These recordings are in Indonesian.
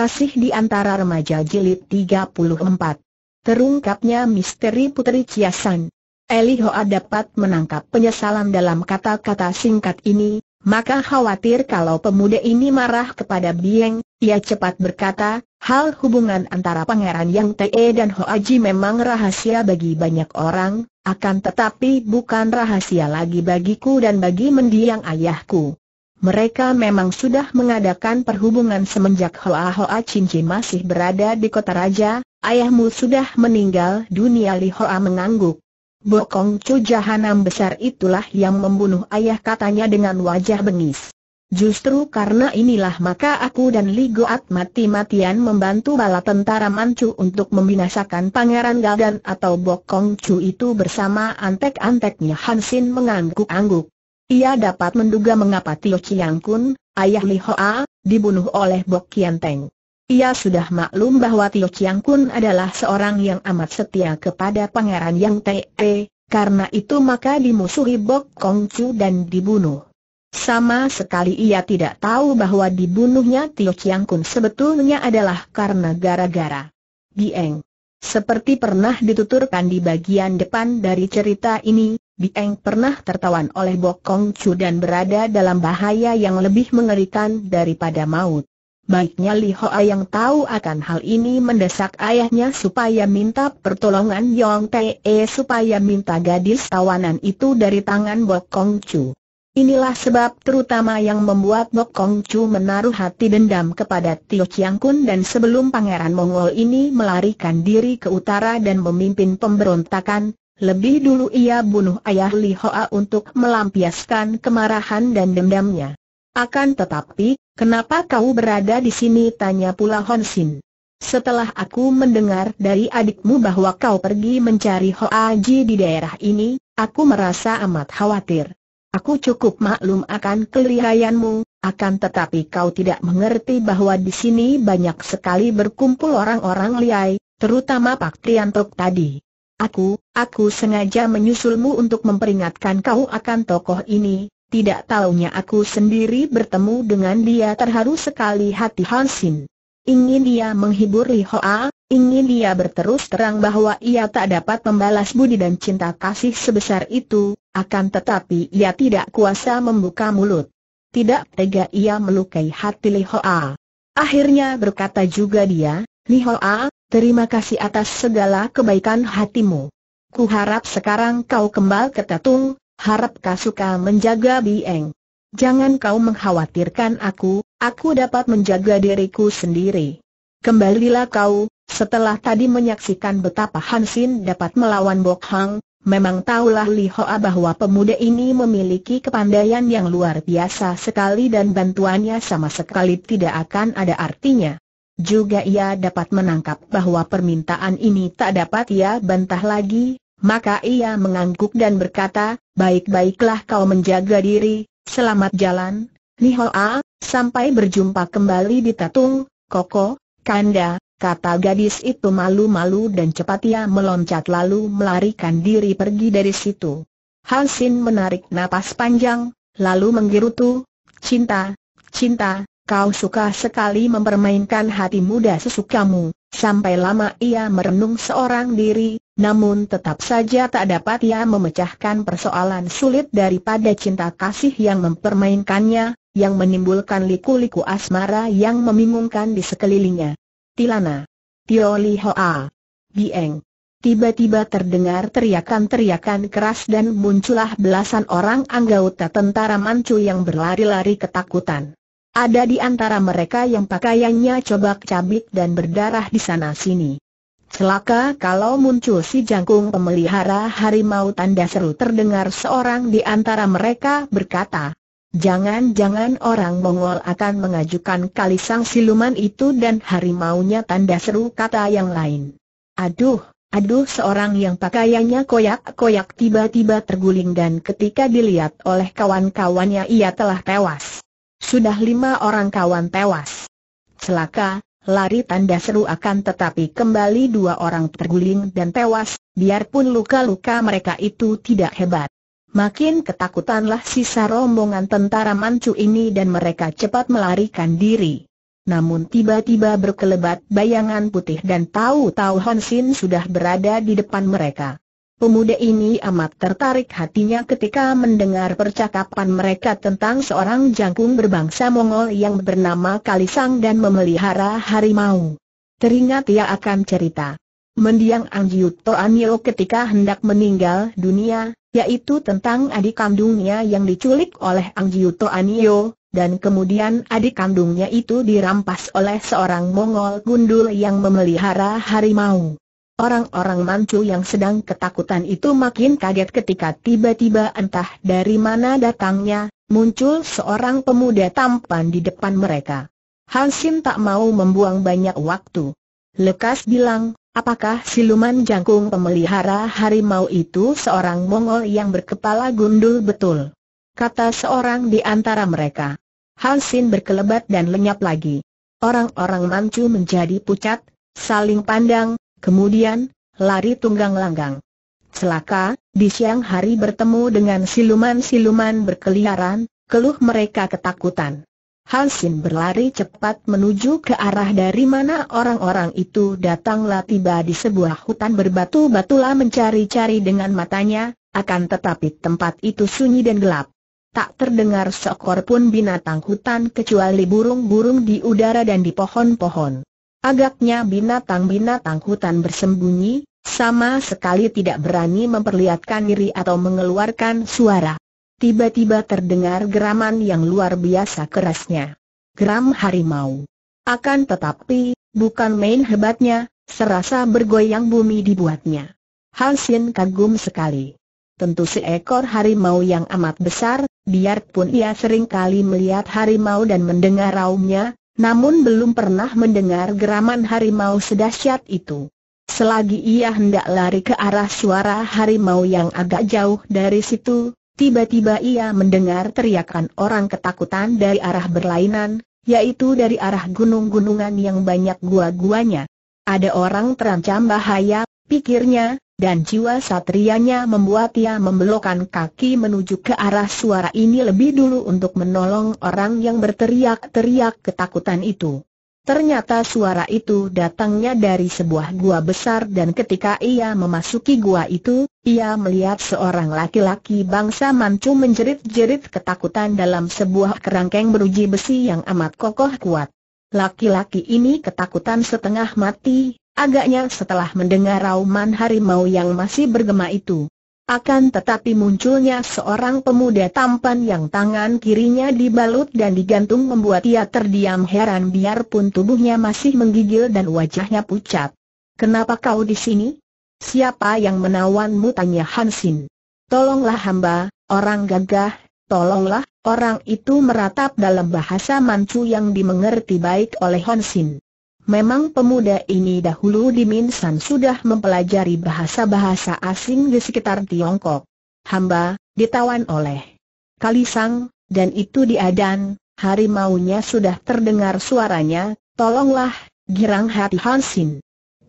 Kasih di antara remaja jilid 34. Terungkapnya misteri Putri Ciasan. Eli Hoa dapat menangkap penyesalan dalam kata-kata singkat ini, maka khawatir kalau pemuda ini marah kepada Bieng, ia cepat berkata, hal hubungan antara pangeran Yang Te dan Hoa Ji memang rahasia bagi banyak orang, akan tetapi bukan rahasia lagi bagiku dan bagi mendiang ayahku. Mereka memang sudah mengadakan perhubungan semenjak Hoa Hoa Cinci masih berada di kota raja, ayahmu sudah meninggal dunia Li Hoa mengangguk. Bokong Chu Jahanam besar itulah yang membunuh ayah katanya dengan wajah bengis. Justru karena inilah maka aku dan Li Goat mati-matian membantu bala tentara Manchu untuk membinasakan Pangeran Galdan atau Bokong Chu itu bersama antek-anteknya Hansin mengangguk-angguk. Ia dapat menduga mengapa Tio Chiang Kun, ayah Li Hoa, dibunuh oleh Bok Kian Teng. Ia sudah maklum bahwa Tio Chiang Kun adalah seorang yang amat setia kepada Pangeran Yang Te, karena itu maka dimusuhi Bok Kong Chu dan dibunuh. Sama sekali ia tidak tahu bahwa dibunuhnya Tio Chiang Kun sebetulnya adalah karena gara-gara Dieng. Seperti pernah dituturkan di bagian depan dari cerita ini, Bieng pernah tertawan oleh Bokong Chu dan berada dalam bahaya yang lebih mengerikan daripada maut. Baiknya Li Hoa yang tahu akan hal ini mendesak ayahnya supaya minta pertolongan Yong Te e supaya minta gadis tawanan itu dari tangan Bokong Chu. Inilah sebab terutama yang membuat Bokong Chu menaruh hati dendam kepada Tio Chiang Kun dan sebelum Pangeran Mongol ini melarikan diri ke utara dan memimpin pemberontakan, lebih dulu ia bunuh ayah Li Hoa untuk melampiaskan kemarahan dan dendamnya. Akan tetapi, kenapa kau berada di sini? Tanya pula Hon Sin. Setelah aku mendengar dari adikmu bahwa kau pergi mencari Hoa Ji di daerah ini, aku merasa amat khawatir. Aku cukup maklum akan kelihayanmu, akan tetapi kau tidak mengerti bahwa di sini banyak sekali berkumpul orang-orang liai, terutama Pak Tiantok tadi. Aku, aku sengaja menyusulmu untuk memperingatkan kau akan tokoh ini, tidak taunya aku sendiri bertemu dengan dia terharu sekali hati Hansin. Ingin dia menghibur Li Hoa, ingin dia berterus terang bahwa ia tak dapat membalas budi dan cinta kasih sebesar itu, akan tetapi ia tidak kuasa membuka mulut. Tidak tega ia melukai hati Li Hoa. Akhirnya berkata juga dia, Li Hoa, Terima kasih atas segala kebaikan hatimu. Ku harap sekarang kau kembali ke Tatung, harap kau suka menjaga Bieng. Jangan kau mengkhawatirkan aku, aku dapat menjaga diriku sendiri. Kembalilah kau, setelah tadi menyaksikan betapa Hansin dapat melawan Bok Hang, Memang tahulah Li Hoa bahwa pemuda ini memiliki kepandaian yang luar biasa sekali dan bantuannya sama sekali tidak akan ada artinya juga ia dapat menangkap bahwa permintaan ini tak dapat ia bantah lagi, maka ia mengangguk dan berkata, baik-baiklah kau menjaga diri, selamat jalan, Nihoa, sampai berjumpa kembali di Tatung, Koko, Kanda, kata gadis itu malu-malu dan cepat ia meloncat lalu melarikan diri pergi dari situ. Hansin menarik napas panjang, lalu menggerutu, cinta, cinta, Kau suka sekali mempermainkan hati muda sesukamu, sampai lama ia merenung seorang diri, namun tetap saja tak dapat ia memecahkan persoalan sulit daripada cinta kasih yang mempermainkannya, yang menimbulkan liku-liku asmara yang membingungkan di sekelilingnya. Tilana. Tio Li Hoa. Bieng. Tiba-tiba terdengar teriakan-teriakan keras dan muncullah belasan orang anggota tentara Manchu yang berlari-lari ketakutan. Ada di antara mereka yang pakaiannya cobak-cabik dan berdarah di sana-sini. Celaka kalau muncul si jangkung pemelihara harimau tanda seru terdengar seorang di antara mereka berkata. Jangan-jangan orang Mongol akan mengajukan kalisang siluman itu dan harimaunya tanda seru kata yang lain. Aduh, aduh seorang yang pakaiannya koyak-koyak tiba-tiba terguling dan ketika dilihat oleh kawan-kawannya ia telah tewas. Sudah lima orang kawan tewas. Celaka, lari tanda seru akan tetapi kembali dua orang terguling dan tewas, biarpun luka-luka mereka itu tidak hebat. Makin ketakutanlah sisa rombongan tentara mancu ini dan mereka cepat melarikan diri. Namun tiba-tiba berkelebat bayangan putih dan tahu-tahu Hon sudah berada di depan mereka. Pemuda ini amat tertarik hatinya ketika mendengar percakapan mereka tentang seorang jangkung berbangsa Mongol yang bernama Kalisang dan memelihara harimau. Teringat ia akan cerita. Mendiang Angyuto Anio ketika hendak meninggal dunia, yaitu tentang adik kandungnya yang diculik oleh Angyuto Anio, dan kemudian adik kandungnya itu dirampas oleh seorang Mongol gundul yang memelihara harimau. Orang-orang mancu yang sedang ketakutan itu makin kaget ketika tiba-tiba entah dari mana datangnya, muncul seorang pemuda tampan di depan mereka. Hansin tak mau membuang banyak waktu. Lekas bilang, apakah siluman jangkung pemelihara harimau itu seorang Mongol yang berkepala gundul betul? Kata seorang di antara mereka. Hansin berkelebat dan lenyap lagi. Orang-orang mancu menjadi pucat, saling pandang, Kemudian, lari tunggang langgang. Celaka, di siang hari bertemu dengan siluman-siluman berkeliaran, keluh mereka ketakutan. Halsin berlari cepat menuju ke arah dari mana orang-orang itu datanglah tiba di sebuah hutan berbatu batu lah mencari-cari dengan matanya, akan tetapi tempat itu sunyi dan gelap. Tak terdengar seekor pun binatang hutan kecuali burung-burung di udara dan di pohon-pohon. Agaknya binatang-binatang hutan bersembunyi, sama sekali tidak berani memperlihatkan diri atau mengeluarkan suara. Tiba-tiba terdengar geraman yang luar biasa kerasnya. Geram harimau. Akan tetapi, bukan main hebatnya, serasa bergoyang bumi dibuatnya. Hansin kagum sekali. Tentu seekor harimau yang amat besar, biarpun ia sering kali melihat harimau dan mendengar raumnya, namun belum pernah mendengar geraman harimau sedahsyat itu. Selagi ia hendak lari ke arah suara harimau yang agak jauh dari situ, tiba-tiba ia mendengar teriakan orang ketakutan dari arah berlainan, yaitu dari arah gunung-gunungan yang banyak gua-guanya. Ada orang terancam bahaya, pikirnya, dan jiwa satrianya membuat ia membelokkan kaki menuju ke arah suara ini lebih dulu untuk menolong orang yang berteriak-teriak ketakutan itu. Ternyata suara itu datangnya dari sebuah gua besar dan ketika ia memasuki gua itu, ia melihat seorang laki-laki bangsa mancu menjerit-jerit ketakutan dalam sebuah kerangkeng beruji besi yang amat kokoh kuat. Laki-laki ini ketakutan setengah mati, agaknya setelah mendengar rauman harimau yang masih bergema itu. Akan tetapi munculnya seorang pemuda tampan yang tangan kirinya dibalut dan digantung membuat ia terdiam heran biarpun tubuhnya masih menggigil dan wajahnya pucat. Kenapa kau di sini? Siapa yang menawanmu tanya Hansin. Tolonglah hamba, orang gagah, tolonglah, orang itu meratap dalam bahasa Manchu yang dimengerti baik oleh Hansin. Memang pemuda ini dahulu di Minsan sudah mempelajari bahasa-bahasa asing di sekitar Tiongkok. Hamba, ditawan oleh Kalisang, dan itu diadan, maunya sudah terdengar suaranya, tolonglah, girang hati Hansin.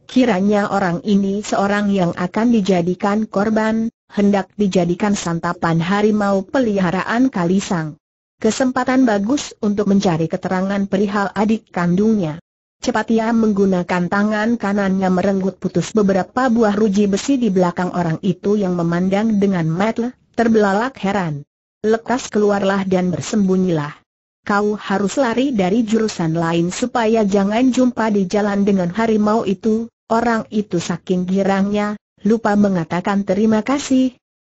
Kiranya orang ini seorang yang akan dijadikan korban, hendak dijadikan santapan harimau peliharaan Kalisang. Kesempatan bagus untuk mencari keterangan perihal adik kandungnya. Cepat ia menggunakan tangan kanannya merenggut putus beberapa buah ruji besi di belakang orang itu yang memandang dengan mata terbelalak heran. Lekas keluarlah dan bersembunyilah. Kau harus lari dari jurusan lain supaya jangan jumpa di jalan dengan harimau itu. Orang itu saking girangnya, lupa mengatakan terima kasih,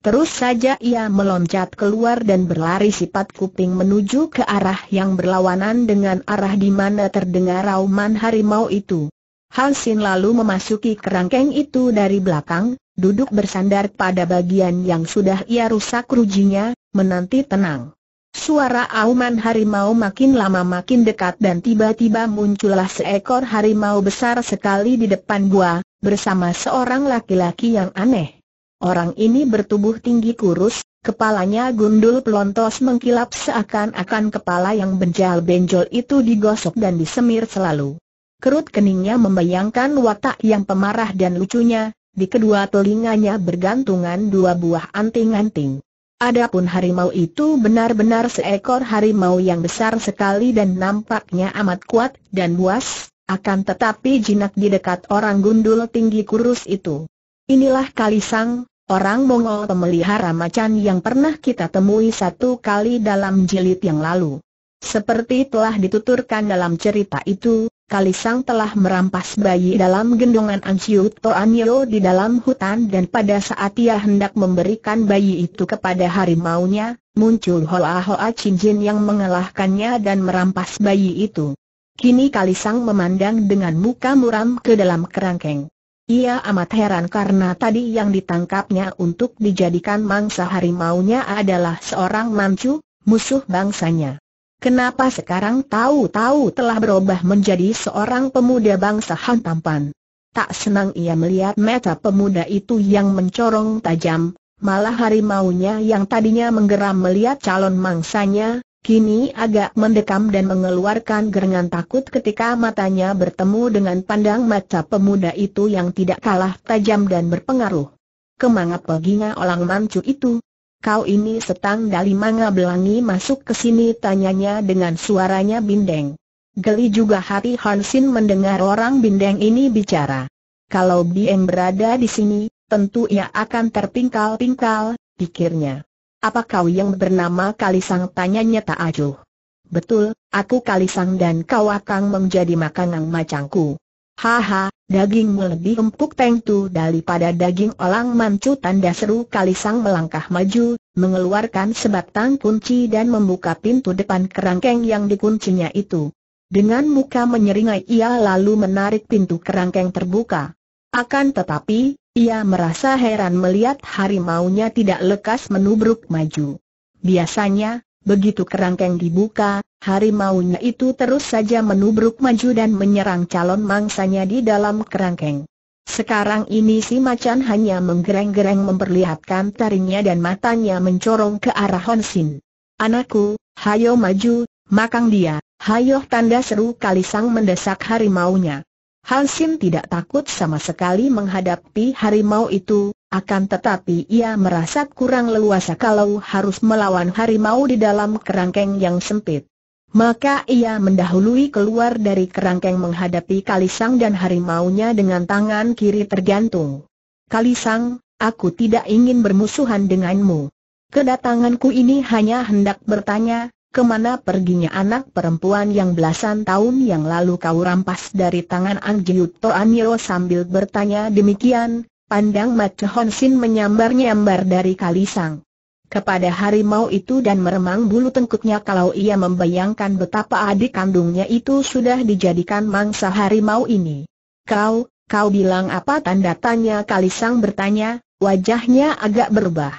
Terus saja ia meloncat keluar dan berlari sifat kuping menuju ke arah yang berlawanan dengan arah di mana terdengar rauman harimau itu. Hansin lalu memasuki kerangkeng itu dari belakang, duduk bersandar pada bagian yang sudah ia rusak rujinya, menanti tenang. Suara auman harimau makin lama makin dekat dan tiba-tiba muncullah seekor harimau besar sekali di depan gua, bersama seorang laki-laki yang aneh. Orang ini bertubuh tinggi kurus, kepalanya gundul pelontos mengkilap seakan-akan kepala yang benjol benjol itu digosok dan disemir selalu. Kerut keningnya membayangkan watak yang pemarah dan lucunya, di kedua telinganya bergantungan dua buah anting-anting. Adapun harimau itu benar-benar seekor harimau yang besar sekali dan nampaknya amat kuat dan buas, akan tetapi jinak di dekat orang gundul tinggi kurus itu. Inilah Kalisang, Orang Mongol pemelihara macan yang pernah kita temui satu kali dalam jilid yang lalu. Seperti telah dituturkan dalam cerita itu, Kalisang telah merampas bayi dalam gendongan Ansiut Anyo di dalam hutan dan pada saat ia hendak memberikan bayi itu kepada harimaunya, muncul Hoa Hoa Cincin yang mengalahkannya dan merampas bayi itu. Kini Kalisang memandang dengan muka muram ke dalam kerangkeng. Ia amat heran karena tadi yang ditangkapnya untuk dijadikan mangsa harimaunya adalah seorang mancu, musuh bangsanya. Kenapa sekarang tahu-tahu telah berubah menjadi seorang pemuda bangsa Han tampan? Tak senang ia melihat mata pemuda itu yang mencorong tajam, malah harimaunya yang tadinya menggeram melihat calon mangsanya, kini agak mendekam dan mengeluarkan gerengan takut ketika matanya bertemu dengan pandang mata pemuda itu yang tidak kalah tajam dan berpengaruh. Kemangap peginga orang mancu itu? Kau ini setang dari manga belangi masuk ke sini tanyanya dengan suaranya bindeng. Geli juga hati Hansin mendengar orang bindeng ini bicara. Kalau Bieng berada di sini, tentu ia akan terpingkal-pingkal, pikirnya. Apa kau yang bernama Kalisang? Tanyanya Tak Acuh. Betul, aku Kalisang dan kau akan menjadi makanan macangku. Haha, dagingmu lebih empuk tengtu daripada daging orang mancu tanda seru Kalisang melangkah maju, mengeluarkan sebatang kunci dan membuka pintu depan kerangkeng yang dikuncinya itu. Dengan muka menyeringai ia lalu menarik pintu kerangkeng terbuka. Akan tetapi, ia merasa heran melihat harimaunya tidak lekas menubruk maju. Biasanya, begitu kerangkeng dibuka, harimaunya itu terus saja menubruk maju dan menyerang calon mangsanya di dalam kerangkeng. Sekarang ini si macan hanya menggereng-gereng memperlihatkan taringnya dan matanya mencorong ke arah Honsin. Anakku, hayo maju, makang dia, hayo tanda seru Kalisang sang mendesak harimaunya. Sim tidak takut sama sekali menghadapi harimau itu, akan tetapi ia merasa kurang leluasa kalau harus melawan harimau di dalam kerangkeng yang sempit. Maka ia mendahului keluar dari kerangkeng menghadapi Kalisang dan harimaunya dengan tangan kiri tergantung. Kalisang, aku tidak ingin bermusuhan denganmu. Kedatanganku ini hanya hendak bertanya, Kemana perginya anak perempuan yang belasan tahun yang lalu kau rampas dari tangan Ang Jiut Anio sambil bertanya demikian, pandang Mace Honsin menyambar-nyambar dari Kalisang. Kepada harimau itu dan meremang bulu tengkuknya kalau ia membayangkan betapa adik kandungnya itu sudah dijadikan mangsa harimau ini. Kau, kau bilang apa tanda tanya Kalisang bertanya, wajahnya agak berubah.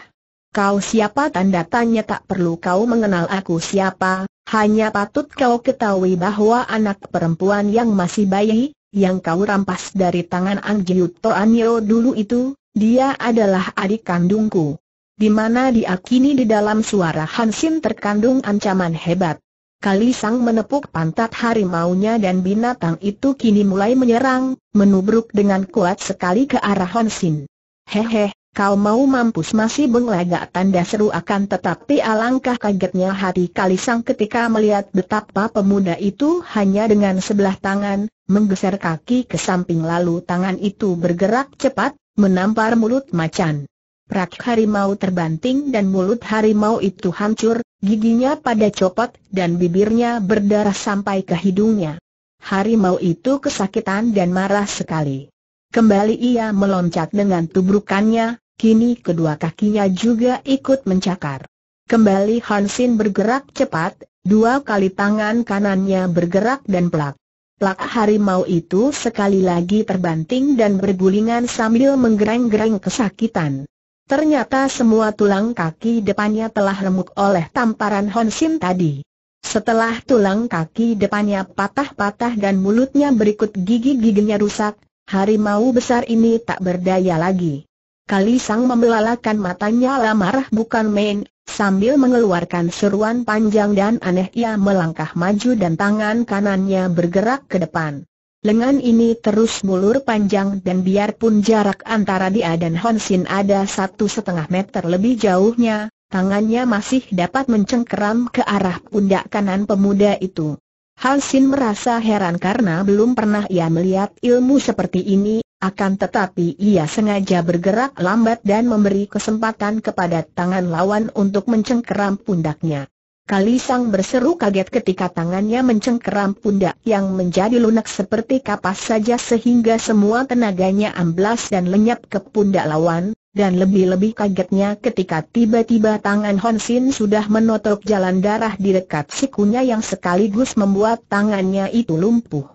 Kau siapa tanda tanya tak perlu kau mengenal aku siapa, hanya patut kau ketahui bahwa anak perempuan yang masih bayi, yang kau rampas dari tangan Ang Jiut Toanyo dulu itu, dia adalah adik kandungku. Di mana diakini di dalam suara Hansin terkandung ancaman hebat. Kali Sang menepuk pantat harimaunya dan binatang itu kini mulai menyerang, menubruk dengan kuat sekali ke arah Hansin. Hehe, Kau mau mampus masih benglegak tanda seru akan tetapi alangkah kagetnya hati Kalisang ketika melihat betapa pemuda itu hanya dengan sebelah tangan, menggeser kaki ke samping lalu tangan itu bergerak cepat, menampar mulut macan. Prak harimau terbanting dan mulut harimau itu hancur, giginya pada copot dan bibirnya berdarah sampai ke hidungnya. Harimau itu kesakitan dan marah sekali. Kembali ia meloncat dengan tubrukannya, Kini kedua kakinya juga ikut mencakar. Kembali Hansin bergerak cepat, dua kali tangan kanannya bergerak dan pelak. Pelak harimau itu sekali lagi terbanting dan bergulingan sambil menggereng-gereng kesakitan. Ternyata semua tulang kaki depannya telah remuk oleh tamparan Hansin tadi. Setelah tulang kaki depannya patah-patah dan mulutnya berikut gigi-giginya rusak, harimau besar ini tak berdaya lagi. Kalisang membelalakan matanya lamarah bukan main, sambil mengeluarkan seruan panjang dan aneh ia melangkah maju dan tangan kanannya bergerak ke depan. Lengan ini terus mulur panjang dan biarpun jarak antara dia dan Honsin ada satu setengah meter lebih jauhnya, tangannya masih dapat mencengkeram ke arah pundak kanan pemuda itu. Hansin merasa heran karena belum pernah ia melihat ilmu seperti ini, akan tetapi ia sengaja bergerak lambat dan memberi kesempatan kepada tangan lawan untuk mencengkeram pundaknya. Kalisang berseru kaget ketika tangannya mencengkeram pundak yang menjadi lunak seperti kapas saja sehingga semua tenaganya amblas dan lenyap ke pundak lawan, dan lebih-lebih kagetnya ketika tiba-tiba tangan Honsin sudah menotok jalan darah di dekat sikunya yang sekaligus membuat tangannya itu lumpuh.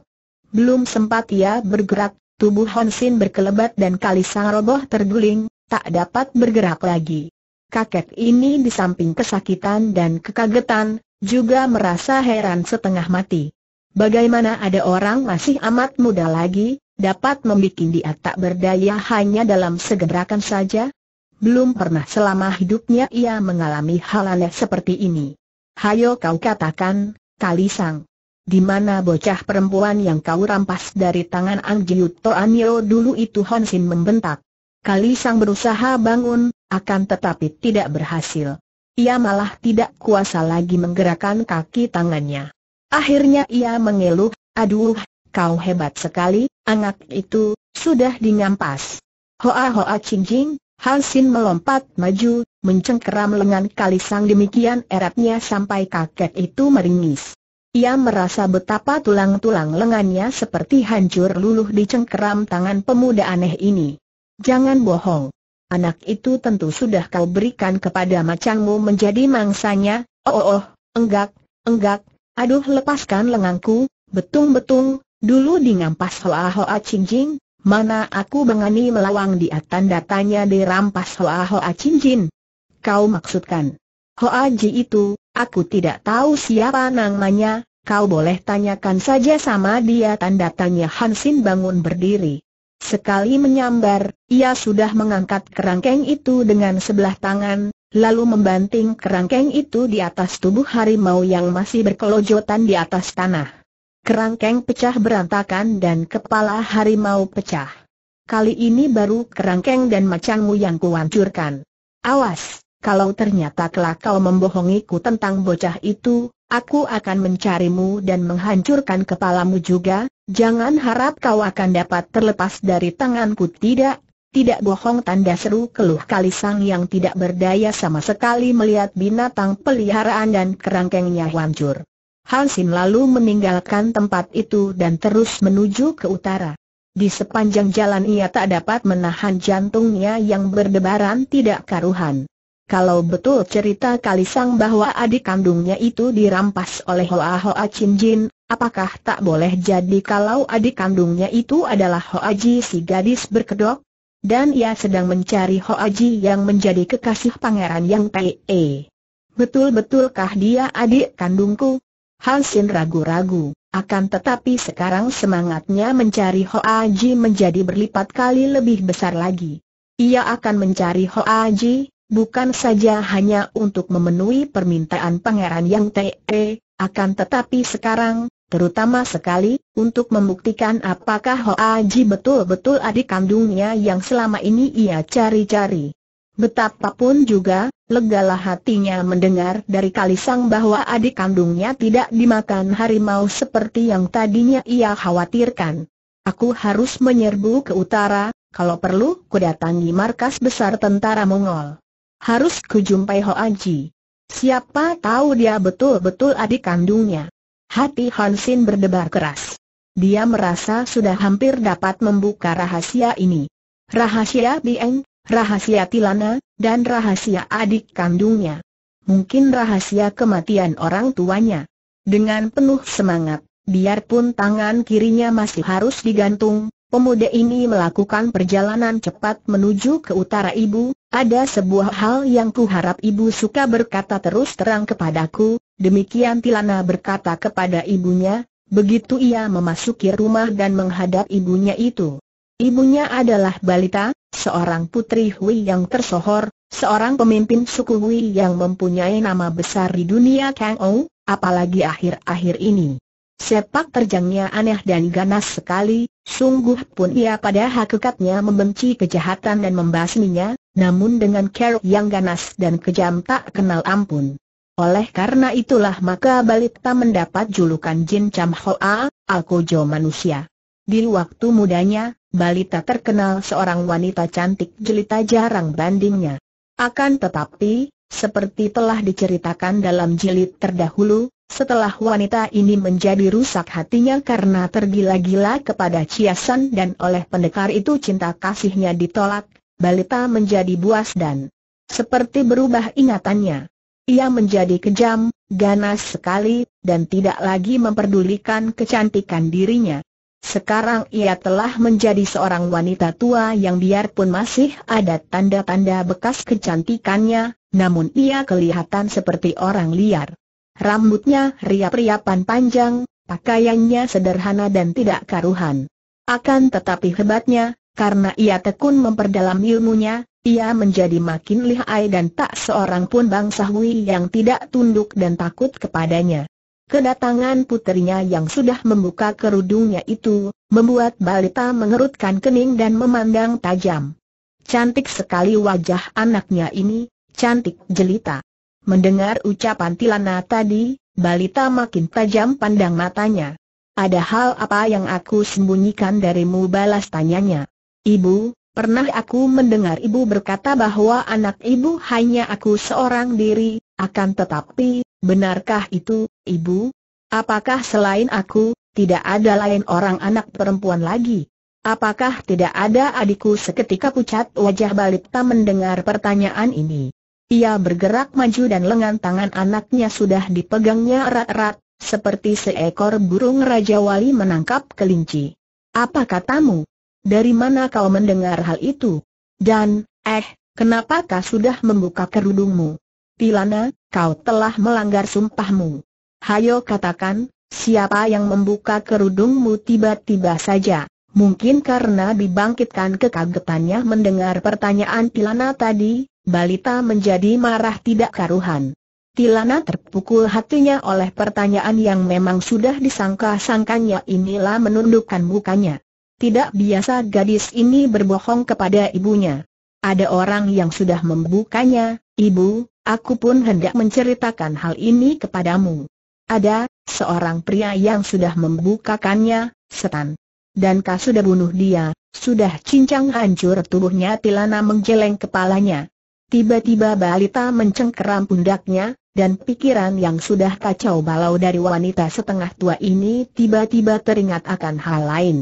Belum sempat ia bergerak, Tubuh Honsin berkelebat dan Kalisang roboh terguling, tak dapat bergerak lagi. Kakek ini di samping kesakitan dan kekagetan, juga merasa heran setengah mati. Bagaimana ada orang masih amat muda lagi, dapat membuat dia tak berdaya hanya dalam segerakan saja? Belum pernah selama hidupnya ia mengalami hal aneh seperti ini. Hayo kau katakan, Kalisang di mana bocah perempuan yang kau rampas dari tangan Ang Jiu Toanio dulu itu Hon Sin membentak. Kali Sang berusaha bangun, akan tetapi tidak berhasil. Ia malah tidak kuasa lagi menggerakkan kaki tangannya. Akhirnya ia mengeluh, aduh, kau hebat sekali, anak itu, sudah dinyampas. Hoa hoa cincing, Hansin melompat maju, mencengkeram lengan Kalisang demikian eratnya sampai kakek itu meringis. Ia merasa betapa tulang-tulang lengannya seperti hancur luluh di cengkeram tangan pemuda aneh ini. Jangan bohong. Anak itu tentu sudah kau berikan kepada macangmu menjadi mangsanya. Oh, oh, oh enggak, enggak. Aduh lepaskan lenganku, betung-betung, dulu ngampas hoa-hoa cincin, mana aku mengani melawang dia tanda tanya dirampas hoa-hoa cincin. Kau maksudkan, aji itu, aku tidak tahu siapa namanya, kau boleh tanyakan saja sama dia tanda tanya Hansin bangun berdiri. Sekali menyambar, ia sudah mengangkat kerangkeng itu dengan sebelah tangan, lalu membanting kerangkeng itu di atas tubuh harimau yang masih berkelojotan di atas tanah. Kerangkeng pecah berantakan dan kepala harimau pecah. Kali ini baru kerangkeng dan macanmu yang kuancurkan. Awas! kalau ternyata kelak kau membohongiku tentang bocah itu, aku akan mencarimu dan menghancurkan kepalamu juga, jangan harap kau akan dapat terlepas dari tanganku tidak, tidak bohong tanda seru keluh kalisang yang tidak berdaya sama sekali melihat binatang peliharaan dan kerangkengnya hancur. Hansin lalu meninggalkan tempat itu dan terus menuju ke utara. Di sepanjang jalan ia tak dapat menahan jantungnya yang berdebaran tidak karuhan. Kalau betul cerita Kalisang bahwa adik kandungnya itu dirampas oleh Hoa Hoa Chin Jin, apakah tak boleh jadi kalau adik kandungnya itu adalah Hoa Ji si gadis berkedok? Dan ia sedang mencari Hoa Ji yang menjadi kekasih pangeran yang P.E. Betul-betulkah dia adik kandungku? Hansin ragu-ragu, akan tetapi sekarang semangatnya mencari Hoa Ji menjadi berlipat kali lebih besar lagi. Ia akan mencari Hoa Ji, bukan saja hanya untuk memenuhi permintaan pangeran yang te, akan tetapi sekarang, terutama sekali, untuk membuktikan apakah Hoa Ji betul-betul adik kandungnya yang selama ini ia cari-cari. Betapapun juga, legalah hatinya mendengar dari Kalisang bahwa adik kandungnya tidak dimakan harimau seperti yang tadinya ia khawatirkan. Aku harus menyerbu ke utara, kalau perlu kudatangi markas besar tentara Mongol harus kujumpai Ho Aji. Siapa tahu dia betul-betul adik kandungnya. Hati Hansin berdebar keras. Dia merasa sudah hampir dapat membuka rahasia ini. Rahasia Bieng, rahasia Tilana, dan rahasia adik kandungnya. Mungkin rahasia kematian orang tuanya. Dengan penuh semangat, biarpun tangan kirinya masih harus digantung, pemuda ini melakukan perjalanan cepat menuju ke utara ibu, ada sebuah hal yang kuharap ibu suka berkata terus terang kepadaku, demikian Tilana berkata kepada ibunya, begitu ia memasuki rumah dan menghadap ibunya itu. Ibunya adalah balita, seorang putri Hui yang tersohor, seorang pemimpin suku Hui yang mempunyai nama besar di dunia Kang Ou, apalagi akhir-akhir ini. Sepak terjangnya aneh dan ganas sekali, Sungguh pun ia pada hakikatnya membenci kejahatan dan membasminya, namun dengan kerok yang ganas dan kejam tak kenal ampun. Oleh karena itulah maka Balita mendapat julukan Jin Cham Hoa, Alkojo manusia. Di waktu mudanya, Balita terkenal seorang wanita cantik jelita jarang bandingnya. Akan tetapi, seperti telah diceritakan dalam jilid terdahulu, setelah wanita ini menjadi rusak hatinya karena tergila-gila kepada Ciasan dan oleh pendekar itu cinta kasihnya ditolak, balita menjadi buas dan seperti berubah ingatannya. Ia menjadi kejam, ganas sekali, dan tidak lagi memperdulikan kecantikan dirinya. Sekarang ia telah menjadi seorang wanita tua yang biarpun masih ada tanda-tanda bekas kecantikannya, namun ia kelihatan seperti orang liar. Rambutnya riap-riapan panjang, pakaiannya sederhana dan tidak karuhan. Akan tetapi hebatnya, karena ia tekun memperdalam ilmunya, ia menjadi makin lihai dan tak seorang pun bangsawi yang tidak tunduk dan takut kepadanya. Kedatangan putrinya yang sudah membuka kerudungnya itu, membuat balita mengerutkan kening dan memandang tajam. Cantik sekali wajah anaknya ini, cantik jelita. Mendengar ucapan Tilana tadi, balita makin tajam pandang matanya. Ada hal apa yang aku sembunyikan darimu balas tanyanya. Ibu, pernah aku mendengar ibu berkata bahwa anak ibu hanya aku seorang diri, akan tetapi, benarkah itu, ibu? Apakah selain aku, tidak ada lain orang anak perempuan lagi? Apakah tidak ada adikku seketika pucat wajah balita mendengar pertanyaan ini? Ia bergerak maju dan lengan tangan anaknya sudah dipegangnya erat-erat, seperti seekor burung Raja Wali menangkap kelinci. Apa katamu? Dari mana kau mendengar hal itu? Dan, eh, kenapa kau sudah membuka kerudungmu? Tilana, kau telah melanggar sumpahmu. Hayo katakan, siapa yang membuka kerudungmu tiba-tiba saja? Mungkin karena dibangkitkan kekagetannya mendengar pertanyaan Tilana tadi, Balita menjadi marah tidak karuhan. Tilana terpukul hatinya oleh pertanyaan yang memang sudah disangka-sangkanya inilah menundukkan mukanya. Tidak biasa gadis ini berbohong kepada ibunya. Ada orang yang sudah membukanya, ibu, aku pun hendak menceritakan hal ini kepadamu. Ada, seorang pria yang sudah membukakannya, setan. Dan kau sudah bunuh dia, sudah cincang hancur tubuhnya Tilana menggeleng kepalanya. Tiba-tiba balita mencengkeram pundaknya, dan pikiran yang sudah kacau balau dari wanita setengah tua ini tiba-tiba teringat akan hal lain.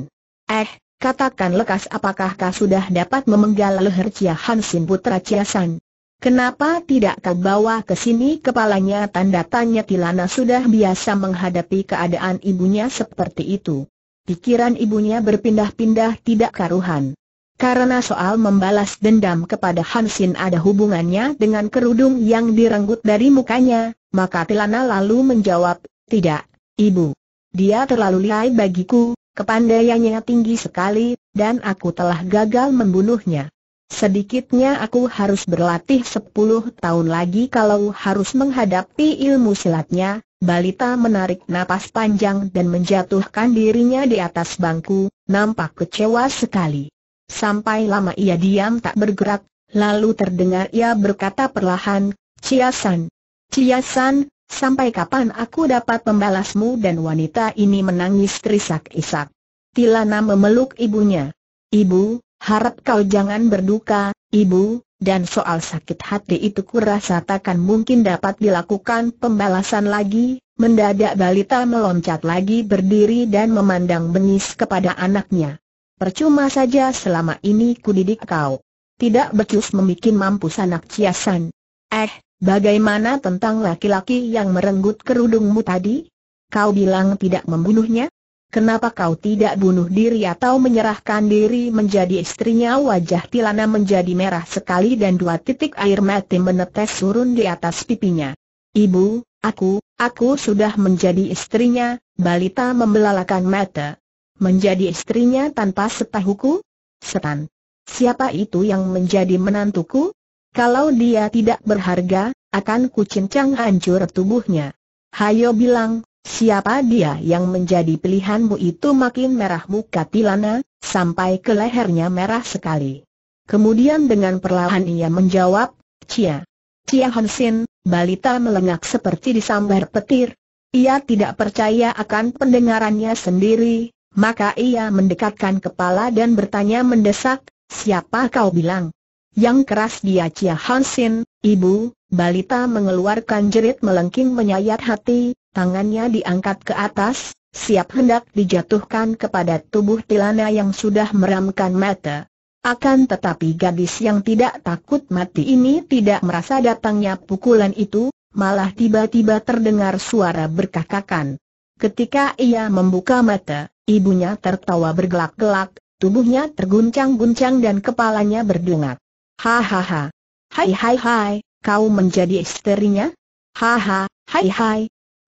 Eh, katakan lekas apakah kau sudah dapat memenggal leher Cia Hansin Putra San? Kenapa tidak kau bawa ke sini kepalanya tanda tanya Tilana sudah biasa menghadapi keadaan ibunya seperti itu. Pikiran ibunya berpindah-pindah tidak karuhan. Karena soal membalas dendam kepada Hansin ada hubungannya dengan kerudung yang direnggut dari mukanya, maka Tilana lalu menjawab, tidak, ibu. Dia terlalu lihai bagiku, kepandaiannya tinggi sekali, dan aku telah gagal membunuhnya. Sedikitnya aku harus berlatih 10 tahun lagi kalau harus menghadapi ilmu silatnya, Balita menarik napas panjang dan menjatuhkan dirinya di atas bangku, nampak kecewa sekali. Sampai lama ia diam tak bergerak, lalu terdengar ia berkata perlahan, Ciasan. Ciasan, sampai kapan aku dapat membalasmu dan wanita ini menangis terisak-isak. Tilana memeluk ibunya. Ibu, harap kau jangan berduka, ibu, dan soal sakit hati itu kurasa takkan mungkin dapat dilakukan pembalasan lagi, mendadak balita meloncat lagi berdiri dan memandang bengis kepada anaknya. Percuma saja selama ini ku didik kau. Tidak becus membuat mampus anak ciasan. Eh, bagaimana tentang laki-laki yang merenggut kerudungmu tadi? Kau bilang tidak membunuhnya? Kenapa kau tidak bunuh diri atau menyerahkan diri menjadi istrinya? Wajah Tilana menjadi merah sekali dan dua titik air mati menetes turun di atas pipinya. Ibu, aku, aku sudah menjadi istrinya, balita membelalakan mata. Menjadi istrinya tanpa setahuku? Setan. Siapa itu yang menjadi menantuku? Kalau dia tidak berharga, akan kucincang hancur tubuhnya. Hayo bilang, siapa dia yang menjadi pilihanmu itu makin merah muka Tilana, sampai ke lehernya merah sekali. Kemudian dengan perlahan ia menjawab, Cia. Cia Hansin, balita melengak seperti disambar petir. Ia tidak percaya akan pendengarannya sendiri, maka ia mendekatkan kepala dan bertanya mendesak, siapa kau bilang? Yang keras dia cia Hansin, ibu, balita mengeluarkan jerit melengking menyayat hati, tangannya diangkat ke atas, siap hendak dijatuhkan kepada tubuh Tilana yang sudah meramkan mata. Akan tetapi gadis yang tidak takut mati ini tidak merasa datangnya pukulan itu, malah tiba-tiba terdengar suara berkakakan. Ketika ia membuka mata, Ibunya tertawa bergelak-gelak, tubuhnya terguncang-guncang dan kepalanya berdungak. Hahaha. Hai hai hai, kau menjadi istrinya? Haha, hai hai.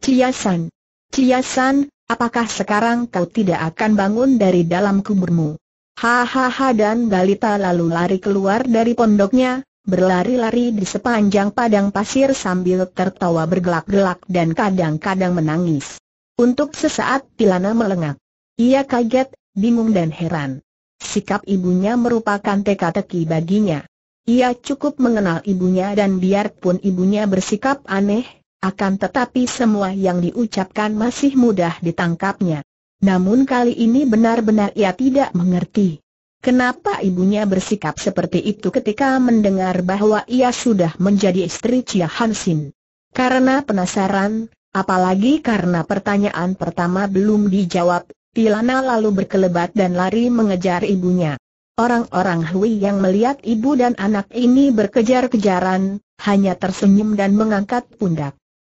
Ciasan. Ciasan, apakah sekarang kau tidak akan bangun dari dalam kuburmu? Hahaha dan Galita lalu lari keluar dari pondoknya, berlari-lari di sepanjang padang pasir sambil tertawa bergelak-gelak dan kadang-kadang menangis. Untuk sesaat Tilana melengak. Ia kaget, bingung dan heran. Sikap ibunya merupakan teka-teki baginya. Ia cukup mengenal ibunya dan biarpun ibunya bersikap aneh, akan tetapi semua yang diucapkan masih mudah ditangkapnya. Namun kali ini benar-benar ia tidak mengerti. Kenapa ibunya bersikap seperti itu ketika mendengar bahwa ia sudah menjadi istri Chia Hansin? Karena penasaran, apalagi karena pertanyaan pertama belum dijawab, Tilana lalu berkelebat dan lari mengejar ibunya. Orang-orang Hui yang melihat ibu dan anak ini berkejar-kejaran, hanya tersenyum dan mengangkat pundak.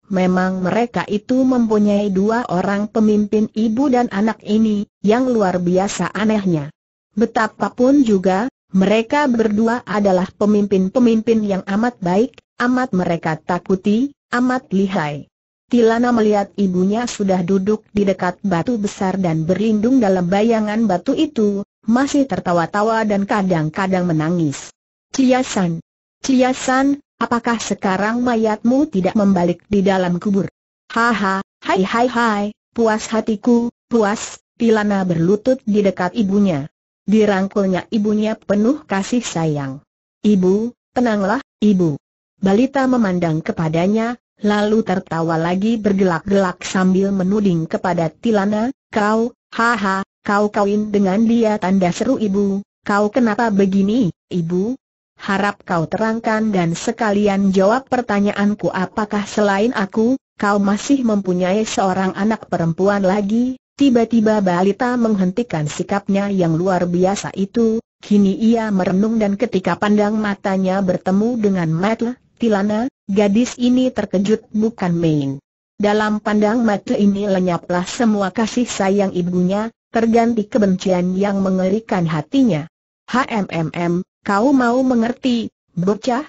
Memang mereka itu mempunyai dua orang pemimpin ibu dan anak ini, yang luar biasa anehnya. Betapapun juga, mereka berdua adalah pemimpin-pemimpin yang amat baik, amat mereka takuti, amat lihai. Tilana melihat ibunya sudah duduk di dekat batu besar dan berlindung dalam bayangan batu itu, masih tertawa-tawa dan kadang-kadang menangis. Ciasan! Ciasan, apakah sekarang mayatmu tidak membalik di dalam kubur? Haha, hai hai hai, puas hatiku, puas, Tilana berlutut di dekat ibunya. Dirangkulnya ibunya penuh kasih sayang. Ibu, tenanglah, ibu. Balita memandang kepadanya, Lalu tertawa lagi bergelak-gelak sambil menuding kepada Tilana, kau, haha, kau kawin dengan dia tanda seru ibu, kau kenapa begini, ibu? Harap kau terangkan dan sekalian jawab pertanyaanku apakah selain aku, kau masih mempunyai seorang anak perempuan lagi? Tiba-tiba balita menghentikan sikapnya yang luar biasa itu, kini ia merenung dan ketika pandang matanya bertemu dengan Matlah, Tilana, gadis ini terkejut bukan main. Dalam pandang mata ini lenyaplah semua kasih sayang ibunya, terganti kebencian yang mengerikan hatinya. HMMM, kau mau mengerti, bocah?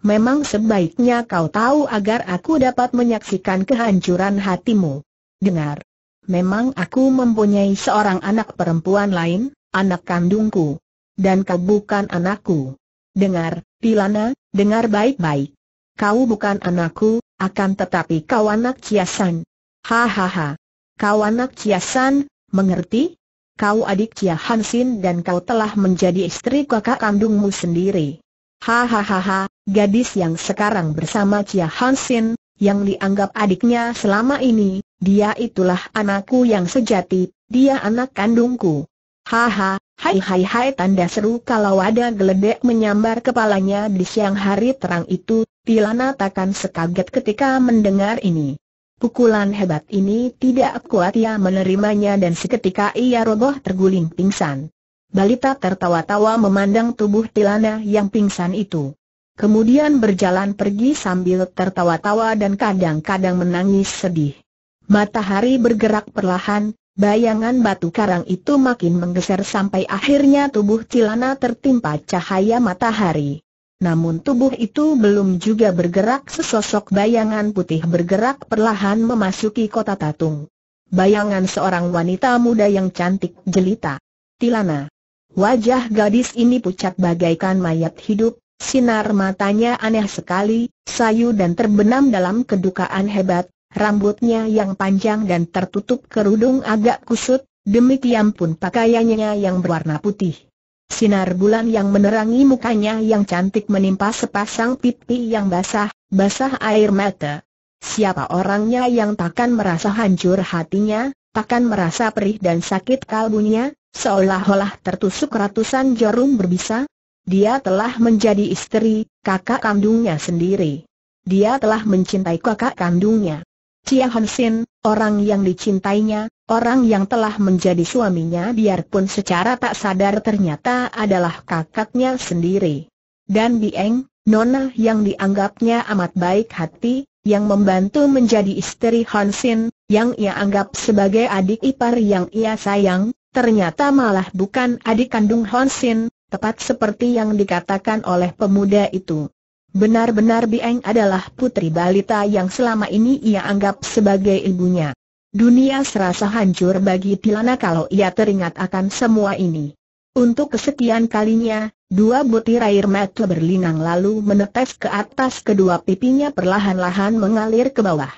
Memang sebaiknya kau tahu agar aku dapat menyaksikan kehancuran hatimu. Dengar. Memang aku mempunyai seorang anak perempuan lain, anak kandungku. Dan kau bukan anakku. Dengar, Pilana, dengar baik-baik. Kau bukan anakku, akan tetapi kau anak Ciasan. Hahaha. Kau anak Ciasan, mengerti? Kau adik Cia Hansin dan kau telah menjadi istri kakak kandungmu sendiri. Hahaha, gadis yang sekarang bersama Cia Hansin, yang dianggap adiknya selama ini, dia itulah anakku yang sejati, dia anak kandungku. Haha, Hai hai hai tanda seru kalau ada geledek menyambar kepalanya di siang hari terang itu, Tilana takkan sekaget ketika mendengar ini. Pukulan hebat ini tidak kuat ia menerimanya dan seketika ia roboh terguling pingsan. Balita tertawa-tawa memandang tubuh Tilana yang pingsan itu. Kemudian berjalan pergi sambil tertawa-tawa dan kadang-kadang menangis sedih. Matahari bergerak perlahan, Bayangan batu karang itu makin menggeser sampai akhirnya tubuh Cilana tertimpa cahaya matahari. Namun tubuh itu belum juga bergerak sesosok bayangan putih bergerak perlahan memasuki kota Tatung. Bayangan seorang wanita muda yang cantik jelita. Tilana. Wajah gadis ini pucat bagaikan mayat hidup, sinar matanya aneh sekali, sayu dan terbenam dalam kedukaan hebat, rambutnya yang panjang dan tertutup kerudung agak kusut, demikian pun pakaiannya yang berwarna putih. Sinar bulan yang menerangi mukanya yang cantik menimpa sepasang pipi yang basah, basah air mata. Siapa orangnya yang takkan merasa hancur hatinya, takkan merasa perih dan sakit kalbunya, seolah-olah tertusuk ratusan jarum berbisa? Dia telah menjadi istri, kakak kandungnya sendiri. Dia telah mencintai kakak kandungnya. Chia Hansin, orang yang dicintainya, orang yang telah menjadi suaminya biarpun secara tak sadar ternyata adalah kakaknya sendiri. Dan Dieng, nona yang dianggapnya amat baik hati, yang membantu menjadi istri Hansin, yang ia anggap sebagai adik ipar yang ia sayang, ternyata malah bukan adik kandung Hansin, tepat seperti yang dikatakan oleh pemuda itu. Benar-benar Bieng adalah putri balita yang selama ini ia anggap sebagai ibunya. Dunia serasa hancur bagi Tilana kalau ia teringat akan semua ini. Untuk kesekian kalinya, dua butir air mata berlinang lalu menetes ke atas kedua pipinya perlahan-lahan mengalir ke bawah.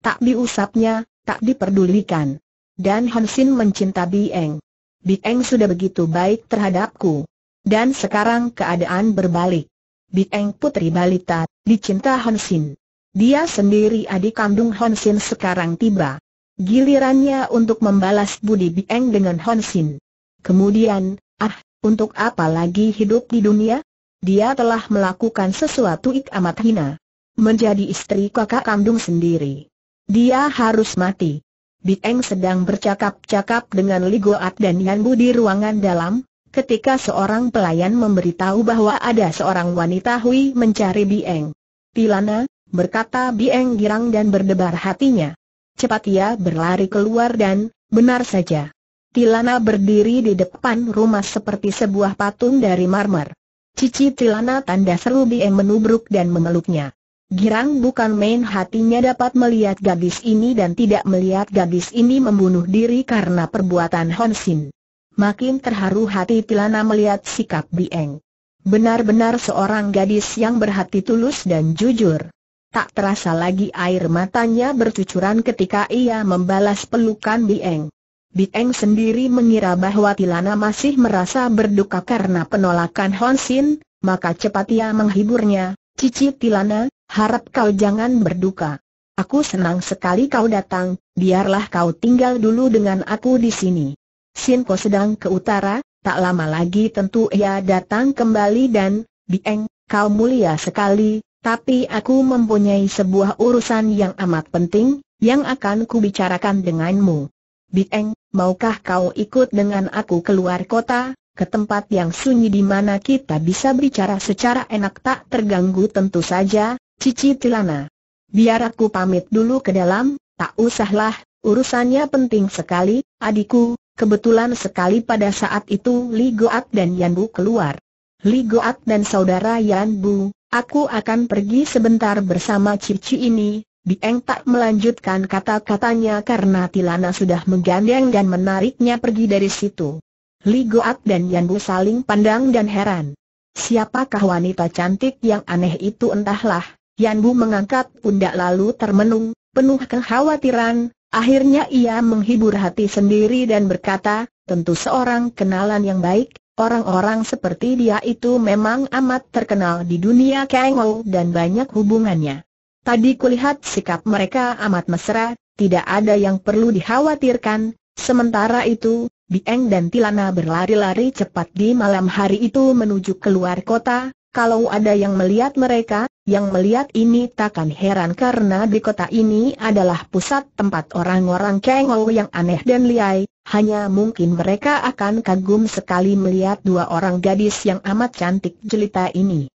Tak diusapnya, tak diperdulikan. Dan Hansin mencinta Bieng. Bieng sudah begitu baik terhadapku. Dan sekarang keadaan berbalik. Bieng Putri Balita, dicinta Hon Sin. Dia sendiri adik kandung Hon Sin sekarang tiba. Gilirannya untuk membalas budi Bieng dengan Hon Sin. Kemudian, ah, untuk apa lagi hidup di dunia? Dia telah melakukan sesuatu ik amat hina. Menjadi istri kakak kandung sendiri. Dia harus mati. Bieng sedang bercakap-cakap dengan Ligoat dan Yanbu di ruangan dalam, ketika seorang pelayan memberitahu bahwa ada seorang wanita Hui mencari Bieng. Tilana, berkata Bieng girang dan berdebar hatinya. Cepat ia berlari keluar dan, benar saja. Tilana berdiri di depan rumah seperti sebuah patung dari marmer. Cici Tilana tanda seru Bieng menubruk dan memeluknya. Girang bukan main hatinya dapat melihat gadis ini dan tidak melihat gadis ini membunuh diri karena perbuatan Honsin. Makin terharu hati Tilana melihat sikap Bieng. Benar-benar seorang gadis yang berhati tulus dan jujur. Tak terasa lagi air matanya bercucuran ketika ia membalas pelukan Bieng. Bieng sendiri mengira bahwa Tilana masih merasa berduka karena penolakan Honsin, maka cepat ia menghiburnya, Cici Tilana, harap kau jangan berduka. Aku senang sekali kau datang, biarlah kau tinggal dulu dengan aku di sini. Sinko sedang ke utara, tak lama lagi tentu ia datang kembali dan, Bieng, kau mulia sekali, tapi aku mempunyai sebuah urusan yang amat penting, yang akan kubicarakan denganmu. Bieng, maukah kau ikut dengan aku keluar kota, ke tempat yang sunyi di mana kita bisa bicara secara enak tak terganggu tentu saja, Cici Tilana. Biar aku pamit dulu ke dalam, tak usahlah, urusannya penting sekali, adikku, Kebetulan sekali pada saat itu Li Goat dan Yan Bu keluar. Li Goat dan saudara Yan Bu, aku akan pergi sebentar bersama cici ini. Dieng tak melanjutkan kata-katanya karena Tilana sudah menggandeng dan menariknya pergi dari situ. Li Goat dan Yan Bu saling pandang dan heran. Siapakah wanita cantik yang aneh itu entahlah. Yan Bu mengangkat pundak lalu termenung, penuh kekhawatiran, Akhirnya ia menghibur hati sendiri dan berkata, tentu seorang kenalan yang baik, orang-orang seperti dia itu memang amat terkenal di dunia Kengou dan banyak hubungannya. Tadi kulihat sikap mereka amat mesra, tidak ada yang perlu dikhawatirkan, sementara itu, Bieng dan Tilana berlari-lari cepat di malam hari itu menuju keluar kota, kalau ada yang melihat mereka, yang melihat ini takkan heran karena di kota ini adalah pusat tempat orang-orang kengol yang aneh dan liai, hanya mungkin mereka akan kagum sekali melihat dua orang gadis yang amat cantik jelita ini.